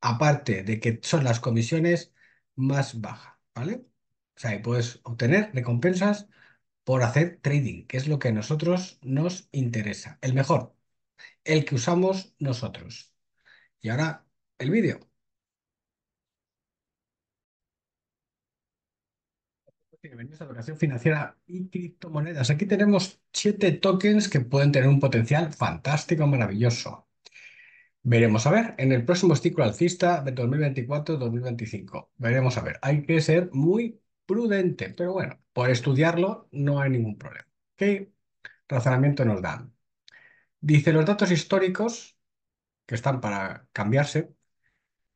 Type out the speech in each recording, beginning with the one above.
aparte de que son las comisiones más bajas, ¿vale? O sea, y puedes obtener recompensas por hacer trading, que es lo que a nosotros nos interesa, el mejor, el que usamos nosotros. Y ahora el vídeo. Bienvenidos a Educación Financiera y Criptomonedas. Aquí tenemos siete tokens que pueden tener un potencial fantástico, maravilloso. Veremos a ver, en el próximo ciclo alcista de 2024-2025. Veremos a ver, hay que ser muy prudente, pero bueno, por estudiarlo no hay ningún problema. ¿Qué razonamiento nos dan? Dice, los datos históricos, que están para cambiarse,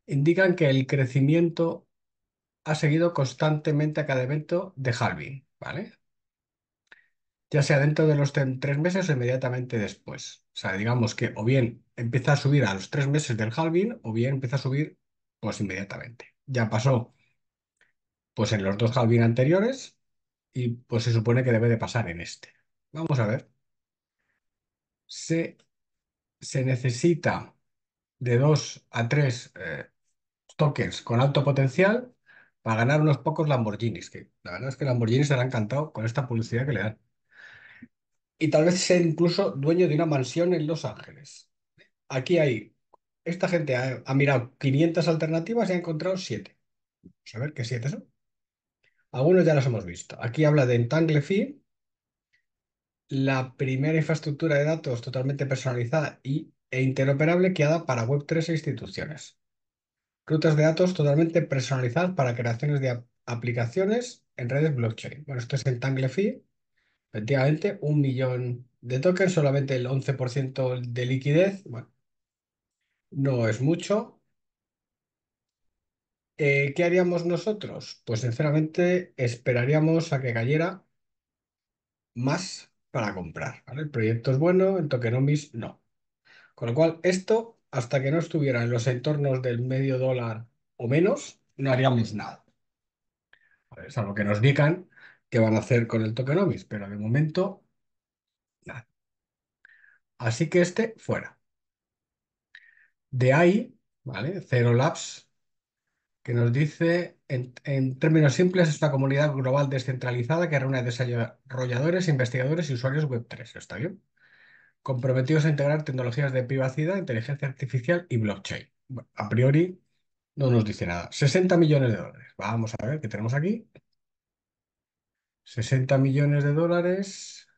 indican que el crecimiento ha seguido constantemente a cada evento de halving, ¿vale? Ya sea dentro de los tres meses o inmediatamente después. O sea, digamos que o bien empieza a subir a los tres meses del halving o bien empieza a subir pues inmediatamente. Ya pasó pues en los dos halving anteriores y pues se supone que debe de pasar en este. Vamos a ver. Se, se necesita de dos a tres eh, tokens con alto potencial para ganar unos pocos Lamborghinis, que la verdad es que Lamborghinis se le encantado con esta publicidad que le dan. Y tal vez sea incluso dueño de una mansión en Los Ángeles aquí hay, esta gente ha, mirado 500 alternativas y ha encontrado 7. Vamos a ver qué 7 son. Algunos ya los hemos visto. Aquí habla de Entangle la primera infraestructura de datos totalmente personalizada e interoperable creada para Web3 e instituciones. Rutas de datos totalmente personalizadas para creaciones de aplicaciones en redes blockchain. Bueno, esto es Entangle Fee. Efectivamente, un millón de tokens, solamente el 11% de liquidez. Bueno, no es mucho. Eh, ¿qué haríamos nosotros? Pues sinceramente esperaríamos a que cayera más para comprar, El proyecto es bueno, el tokenomics no. Con lo cual, esto, hasta que no estuviera en los entornos del medio dólar o menos, no haríamos nada. es algo que nos digan qué van a hacer con el tokenomics, pero de momento, nada. Así que este fuera de ahí, ¿vale? Zero Labs, que nos dice, en, términos simples, es una comunidad global descentralizada que reúne desarrolladores, investigadores y usuarios Web3, ¿está bien? Comprometidos a integrar tecnologías de privacidad, inteligencia artificial y blockchain. a priori no nos dice nada. 60 millones de dólares. Vamos a ver qué tenemos aquí. 60 millones de dólares.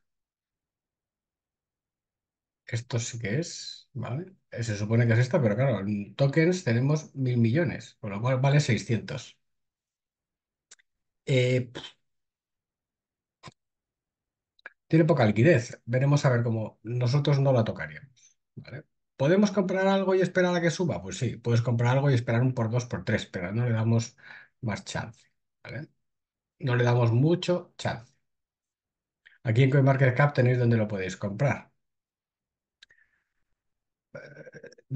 Esto sí que es, ¿vale? se supone que es esta, pero claro, en tokens tenemos mil millones, con lo cual vale 600. Eh, tiene poca liquidez. Veremos a ver cómo nosotros no la tocaríamos. ¿Podemos comprar algo y esperar a que suba? Pues sí, puedes comprar algo y esperar un por dos, por tres, pero no le damos más chance. No le damos mucho chance. Aquí en CoinMarketCap tenéis donde lo podéis comprar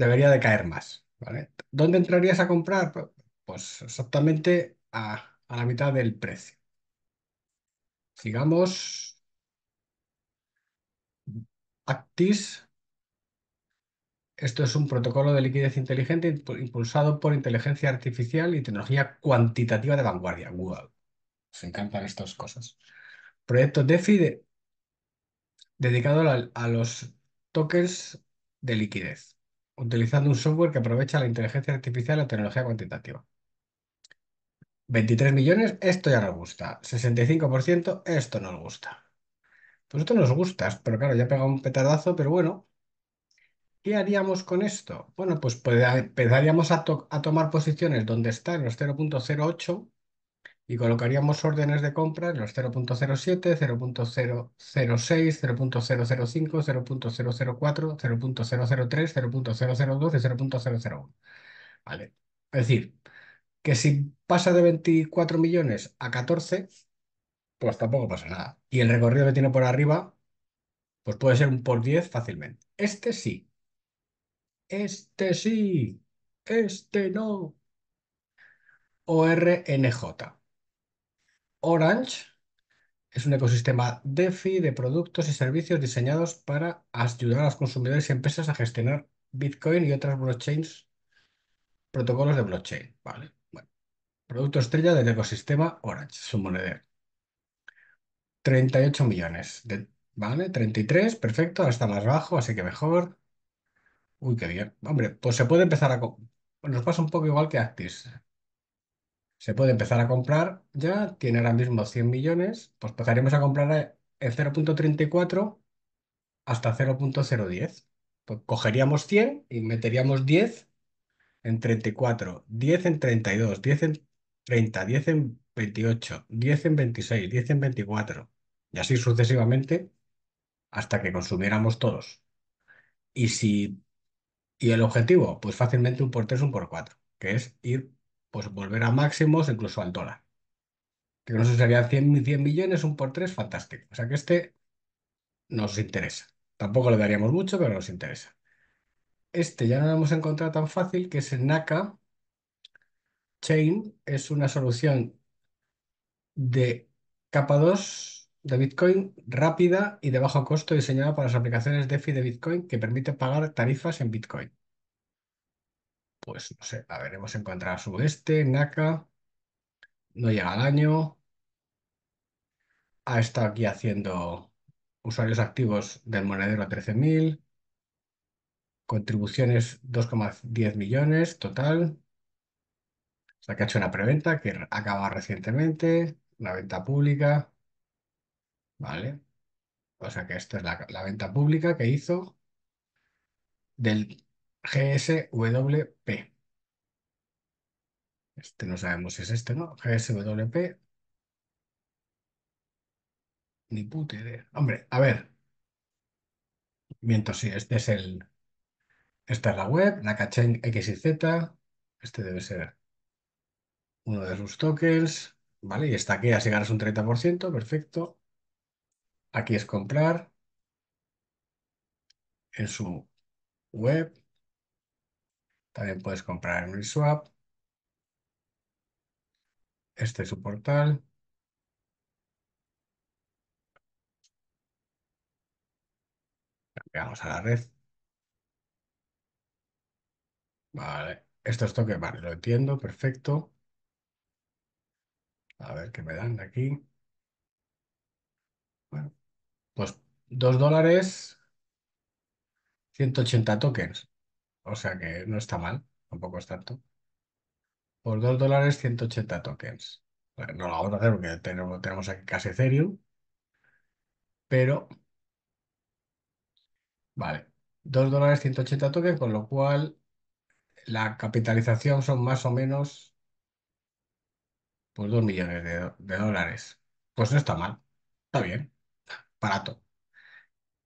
debería de caer más, ¿vale? ¿Dónde entrarías a comprar? Pues, pues exactamente a, la mitad del precio. Sigamos. Actis. Esto es un protocolo de liquidez inteligente impulsado por inteligencia artificial y tecnología cuantitativa de vanguardia. Google. Se encantan estas cosas. Proyecto DeFi dedicado a, a los tokens de liquidez utilizando un software que aprovecha la inteligencia artificial y la tecnología cuantitativa. 23 millones, esto ya nos gusta. 65%, esto nos gusta. Pues esto nos gusta, pero claro, ya pega un petardazo, pero bueno. ¿Qué haríamos con esto? Bueno, pues empezaríamos a, tomar posiciones donde están los 0.08 y colocaríamos órdenes de compra en los 0.07, 0.006, 0.005, 0.004, 0.003, 0.002 y 0.001. ¿Vale? Es decir, que si pasa de 24 millones a 14, pues tampoco pasa nada. Y el recorrido que tiene por arriba, pues puede ser un por 10 fácilmente. Este sí. Este sí. Este no. ORNJ. Orange es un ecosistema DeFi de productos y servicios diseñados para ayudar a los consumidores y empresas a gestionar Bitcoin y otras blockchains, protocolos de blockchain. Vale. Bueno. Producto estrella del ecosistema Orange, su moneda 38 millones. ¿Vale? 33, perfecto. ahora está más bajo, así que mejor. Uy, qué bien. Hombre, pues se puede empezar a... Nos pasa un poco igual que Actis se puede empezar a comprar ya, tiene ahora mismo 100 millones, pues empezaríamos a comprar en 0.34 hasta 0.010. Pues cogeríamos 100 y meteríamos 10 en 34, 10 en 32, 10 en 30, 10 en 28, 10 en 26, 10 en 24 y así sucesivamente hasta que consumiéramos todos. Y si y el objetivo, pues fácilmente un por 3, un por 4, que es ir pues volver a máximos, incluso al dólar. Que no sé, serían 100, 100 millones, un por tres, fantástico. O sea que este nos interesa. Tampoco le daríamos mucho, pero nos interesa. Este ya no lo hemos encontrado tan fácil, que es NACA Chain. Es una solución de capa 2 de Bitcoin rápida y de bajo costo diseñada para las aplicaciones DeFi de Bitcoin que permite pagar tarifas en Bitcoin. Pues no sé, a ver, hemos encontrado este, Naka, no llega al año, ha estado aquí haciendo usuarios activos del monedero 13.000, contribuciones 2,10 millones total, o sea que ha hecho una preventa que acaba recientemente, una venta pública, ¿vale? O sea que esta es la, la venta pública que hizo del GSWP. Este no sabemos si es este, ¿no? GSWP. Ni puta idea. Hombre, a ver. Miento, sí, este es el... Esta es la web, la caché X y Z. Este debe ser uno de sus tokens. ¿Vale? Y está aquí, así ganas un 30%. Perfecto. Aquí es comprar en su web. También puedes comprar en Uniswap. Este es su portal. Vamos a la red. Vale. Estos toques, vale, lo entiendo, perfecto. A ver qué me dan de aquí. Bueno, pues 2 dólares, 180 tokens. O sea que no está mal, tampoco es tanto. Por 2 dólares 180 tokens. No lo vamos a hacer porque tenemos, tenemos aquí casi Ethereum, pero vale. 2 dólares 180 tokens, con lo cual la capitalización son más o menos por pues 2 millones de, dólares. Pues no está mal, está bien, barato.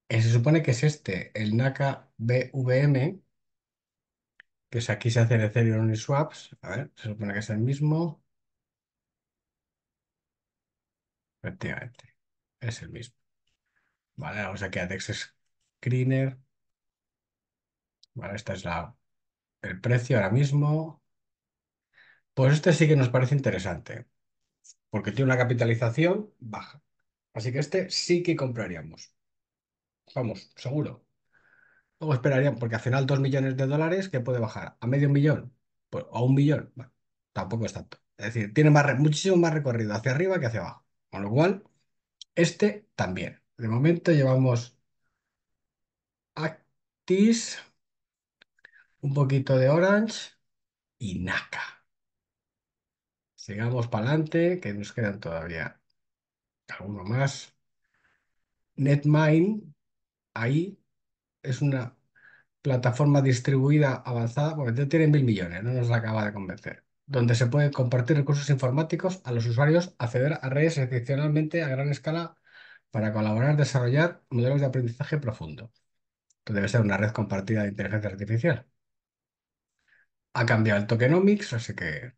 Eh, se supone que es este, el NACA BVM, es aquí se hace el Ethereum y swaps. A ver, se supone que es el mismo. Efectivamente, es el mismo. Vale, vamos aquí a Texas Screener. Vale, este es la, el precio ahora mismo. Pues este sí que nos parece interesante, porque tiene una capitalización baja. Así que este sí que compraríamos. Vamos, seguro o esperarían, porque al final 2 millones de dólares, que puede bajar? ¿A medio millón? ¿O pues, a un millón? tampoco es tanto. Es decir, tiene más, muchísimo más recorrido hacia arriba que hacia abajo. Con lo cual, este también. De momento llevamos Actis, un poquito de Orange y Naka. Sigamos para adelante, que nos quedan todavía alguno más. Netmine, ahí es una plataforma distribuida avanzada, porque tiene mil millones, no nos la acaba de convencer, donde se puede compartir recursos informáticos a los usuarios, acceder a redes excepcionalmente a gran escala para colaborar, desarrollar modelos de aprendizaje profundo. esto debe ser una red compartida de inteligencia artificial. Ha cambiado el tokenomics, así que...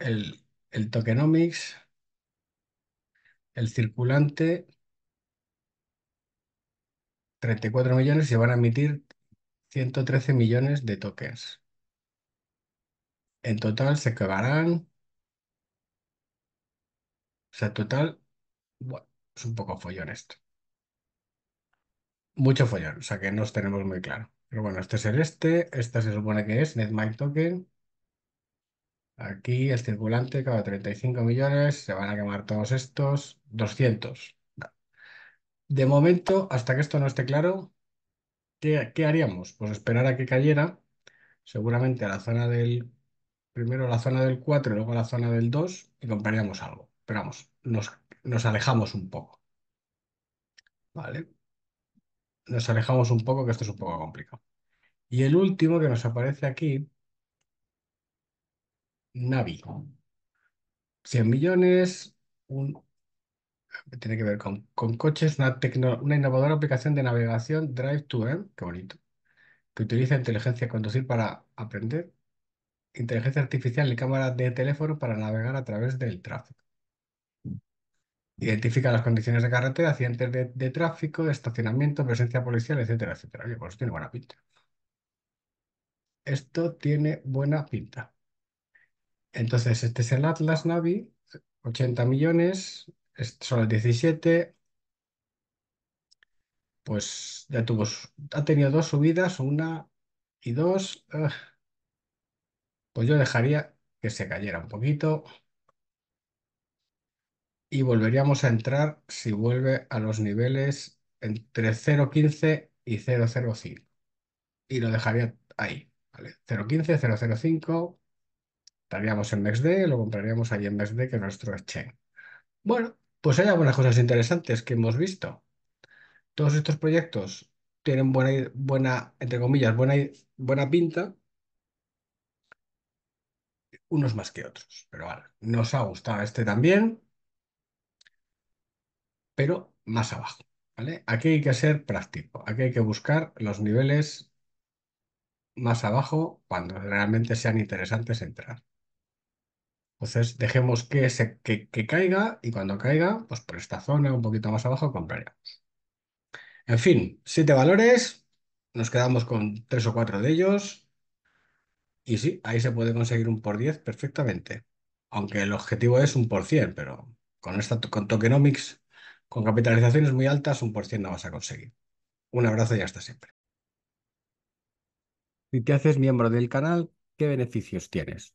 El, el tokenomics el circulante 34 millones se van a emitir 113 millones de tokens. En total se acabarán. O sea, total. es un poco follón esto. Mucho follón, o sea que no os tenemos muy claro. Pero bueno, este es el este. Esta se supone que es NetMind Token. Aquí el circulante, cada 35 millones. Se van a quemar todos estos. 200. De momento, hasta que esto no esté claro, ¿qué, haríamos? Pues esperar a que cayera, seguramente a la zona del, primero a la zona del 4 y luego a la zona del 2 y compraríamos algo. Pero vamos, nos, nos alejamos un poco. ¿Vale? Nos alejamos un poco, que esto es un poco complicado. Y el último que nos aparece aquí, Navi. 100 millones, un tiene que ver con, con coches, una, innovadora aplicación de navegación Drive to m qué bonito, que utiliza inteligencia conducir para aprender, inteligencia artificial y cámara de teléfono para navegar a través del tráfico. Identifica las condiciones de carretera, accidentes de, de tráfico, estacionamiento, presencia policial, etcétera, etcétera. Oye, pues tiene buena pinta. Esto tiene buena pinta. Entonces, este es el Atlas Navi, 80 millones, son las 17, pues ya tuvo, ha tenido dos subidas, una y dos. pues yo dejaría que se cayera un poquito y volveríamos a entrar si vuelve a los niveles entre 0.15 y 0.05. Y lo dejaría ahí, ¿vale? 0.15, 0.05, estaríamos en MexD, lo compraríamos ahí en MexD, que es nuestro exchange. Bueno, pues hay algunas cosas interesantes que hemos visto. Todos estos proyectos tienen buena, buena, entre comillas, buena, buena pinta, unos más que otros. Pero vale, nos ha gustado este también, pero más abajo. ¿vale? Aquí hay que ser práctico, aquí hay que buscar los niveles más abajo cuando realmente sean interesantes entrar. Entonces, dejemos que, se, caiga y cuando caiga, pues por esta zona, un poquito más abajo, compraremos. En fin, siete valores, nos quedamos con tres o cuatro de ellos. Y sí, ahí se puede conseguir un por 10 perfectamente. Aunque el objetivo es un por cien, pero con, esta, con tokenomics, con capitalizaciones muy altas, un por cien no vas a conseguir. Un abrazo y hasta siempre. Si te haces miembro del canal, ¿qué beneficios tienes?